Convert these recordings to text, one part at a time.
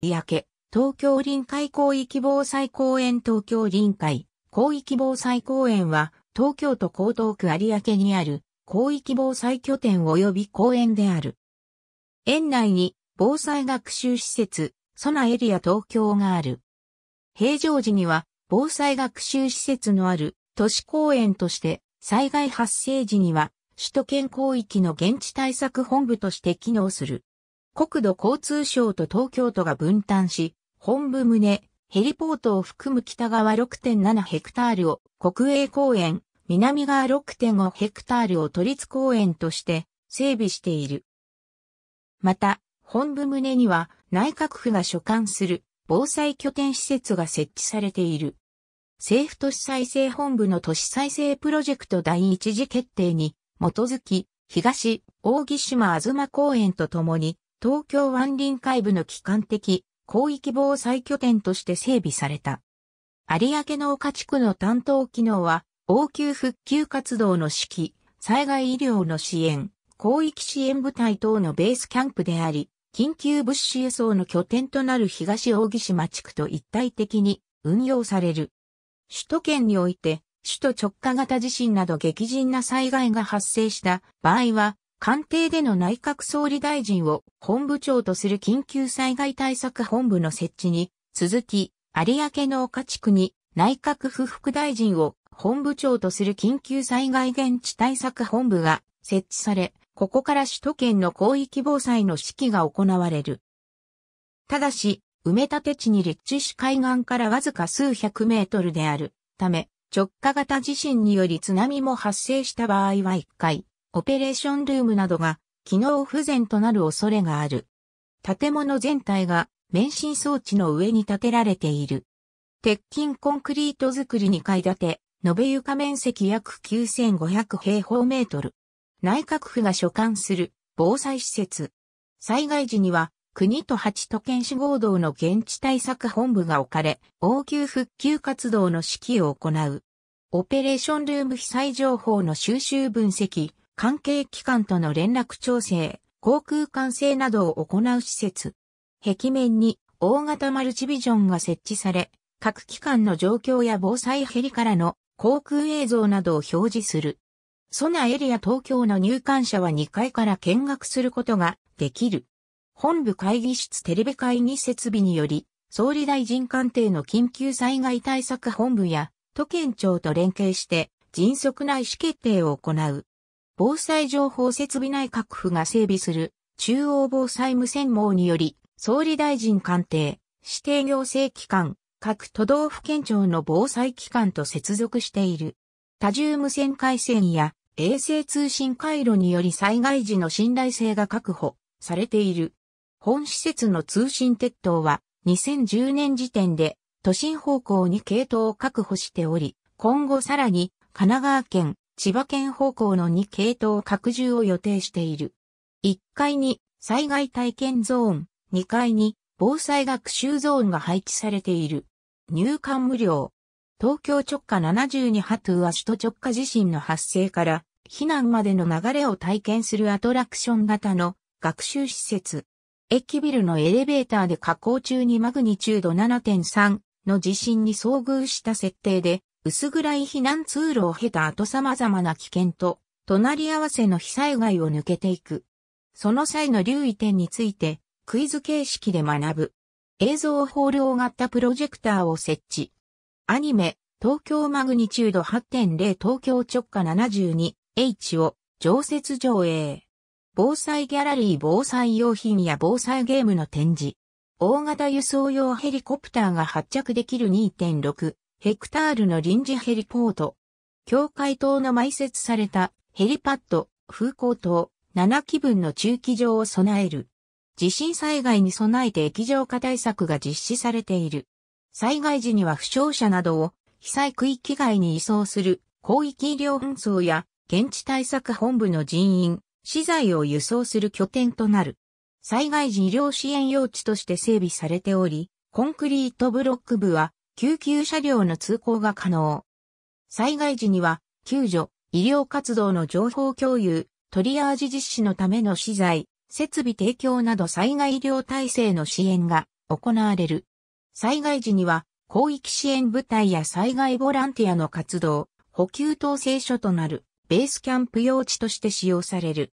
三宅、東京臨海広域防災公園東京臨海広域防災公園は、東京都江東区有明にある広域防災拠点及び公園である。園内に防災学習施設、ソナエリア東京がある。平常時には防災学習施設のある都市公園として災害発生時には首都圏広域の現地対策本部として機能する。国土交通省と東京都が分担し、本部棟、ヘリポートを含む北側6.7ヘクタールを国営公園、南側6.5ヘクタールを都立公園として整備している。また、本部棟には内閣府が所管する防災拠点施設が設置されている。政府都市再生本部の都市再生プロジェクト第一次決定に基づき、東、大木島ま公園とともに、東京湾臨海部の機関的広域防災拠点として整備された。有明の丘地区の担当機能は、応急復旧活動の指揮、災害医療の支援、広域支援部隊等のベースキャンプであり、緊急物資輸送の拠点となる東扇島地区と一体的に運用される。首都圏において、首都直下型地震など激甚な災害が発生した場合は、官邸での内閣総理大臣を本部長とする緊急災害対策本部の設置に、続き、有明の丘地区に内閣府副大臣を本部長とする緊急災害現地対策本部が設置され、ここから首都圏の広域防災の指揮が行われる。ただし、埋め立て地に立地し海岸からわずか数百メートルであるため、直下型地震により津波も発生した場合は1回、オペレーションルームなどが機能不全となる恐れがある。建物全体が免震装置の上に建てられている。鉄筋コンクリート作り2階建て、延べ床面積約9500平方メートル。内閣府が所管する防災施設。災害時には国と8都県市合同の現地対策本部が置かれ、応急復旧活動の指揮を行う。オペレーションルーム被災情報の収集分析、関係機関との連絡調整、航空管制などを行う施設。壁面に大型マルチビジョンが設置され、各機関の状況や防災ヘリからの航空映像などを表示する。ソナエリア東京の入館者は2階から見学することができる。本部会議室テレビ会議設備により、総理大臣官邸の緊急災害対策本部や都県庁と連携して迅速な意思決定を行う。防災情報設備内閣府が整備する中央防災無線網により、総理大臣官邸、指定行政機関、各都道府県庁の防災機関と接続している。多重無線回線や衛星通信回路により災害時の信頼性が確保されている。本施設の通信鉄塔は2010年時点で都心方向に系統を確保しており、今後さらに神奈川県、千葉県方向の2系統拡充を予定している。1階に災害体験ゾーン、2階に防災学習ゾーンが配置されている。入館無料。東京直下72波トゥは首都直下地震の発生から避難までの流れを体験するアトラクション型の学習施設。駅ビルのエレベーターで加工中にマグニチュード7.3の地震に遭遇した設定で薄暗い避難通路を経た後様々な危険と、隣り合わせの被災害を抜けていく。その際の留意点について、クイズ形式で学ぶ。映像ホール型プロジェクターを設置。アニメ、東京マグニチュード8.0東京直下 72H を常設上映。防災ギャラリー防災用品や防災ゲームの展示。大型輸送用ヘリコプターが発着できる2.6ヘクタールの臨時ヘリポート。境界島の埋設されたヘリパッド、風光島、7基分の駐機場を備える。地震災害に備えて液状化対策が実施されている。災害時には負傷者などを被災区域外に移送する広域医療運送や現地対策本部の人員、資材を輸送する拠点となる。災害時医療支援用地として整備されており、コンクリートブロック部は救急車両の通行が可能。災害時には、救助、医療活動の情報共有、トリアージ実施のための資材、設備提供など災害医療体制の支援が行われる。災害時には、広域支援部隊や災害ボランティアの活動、補給統制所となる、ベースキャンプ用地として使用される。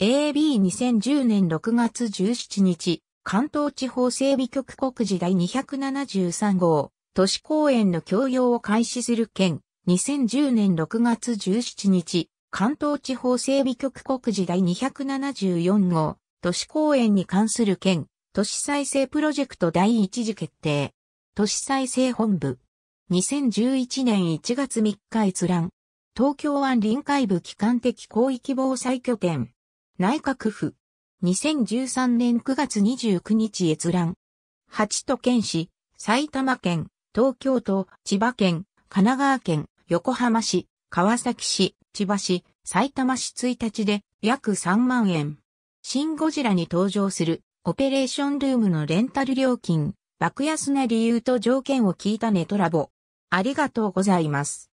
AAB2010 年6月17日、関東地方整備局告示第273号、都市公園の供用を開始する県、2010年6月17日、関東地方整備局告示第274号、都市公園に関する県、都市再生プロジェクト第一次決定。都市再生本部。2011年1月3日閲覧。東京湾臨海部機関的広域防災拠点。内閣府。2013年9月29日閲覧。8都県市、埼玉県、東京都、千葉県、神奈川県、横浜市、川崎市、千葉市、埼玉市1日で約3万円。シン・ゴジラに登場するオペレーションルームのレンタル料金、爆安な理由と条件を聞いたネトラボ。ありがとうございます。